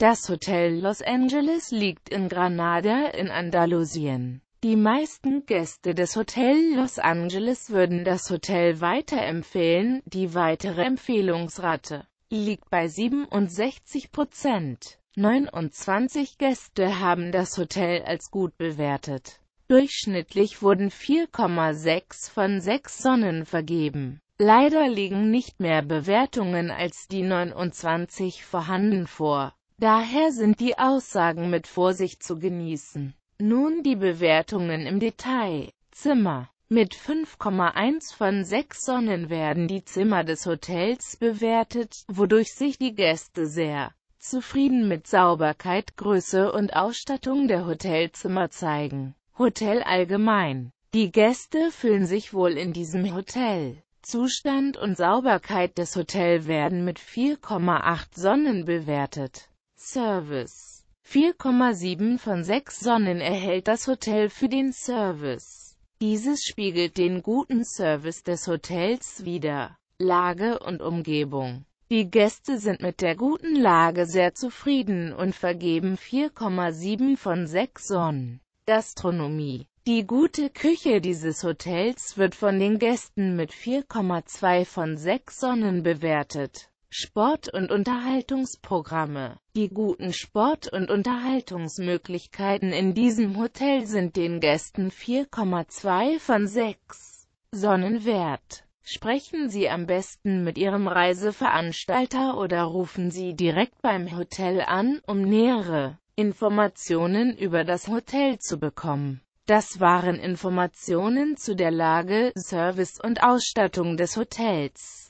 Das Hotel Los Angeles liegt in Granada in Andalusien. Die meisten Gäste des Hotel Los Angeles würden das Hotel weiterempfehlen, die weitere Empfehlungsrate liegt bei 67 Prozent. 29 Gäste haben das Hotel als gut bewertet. Durchschnittlich wurden 4,6 von 6 Sonnen vergeben. Leider liegen nicht mehr Bewertungen als die 29 vorhanden vor. Daher sind die Aussagen mit Vorsicht zu genießen. Nun die Bewertungen im Detail. Zimmer. Mit 5,1 von 6 Sonnen werden die Zimmer des Hotels bewertet, wodurch sich die Gäste sehr zufrieden mit Sauberkeit, Größe und Ausstattung der Hotelzimmer zeigen. Hotel allgemein. Die Gäste fühlen sich wohl in diesem Hotel. Zustand und Sauberkeit des Hotels werden mit 4,8 Sonnen bewertet. Service. 4,7 von 6 Sonnen erhält das Hotel für den Service. Dieses spiegelt den guten Service des Hotels wider. Lage und Umgebung. Die Gäste sind mit der guten Lage sehr zufrieden und vergeben 4,7 von 6 Sonnen. Gastronomie. Die gute Küche dieses Hotels wird von den Gästen mit 4,2 von 6 Sonnen bewertet. Sport- und Unterhaltungsprogramme. Die guten Sport- und Unterhaltungsmöglichkeiten in diesem Hotel sind den Gästen 4,2 von 6 Sonnenwert. Sprechen Sie am besten mit Ihrem Reiseveranstalter oder rufen Sie direkt beim Hotel an, um nähere Informationen über das Hotel zu bekommen. Das waren Informationen zu der Lage, Service und Ausstattung des Hotels.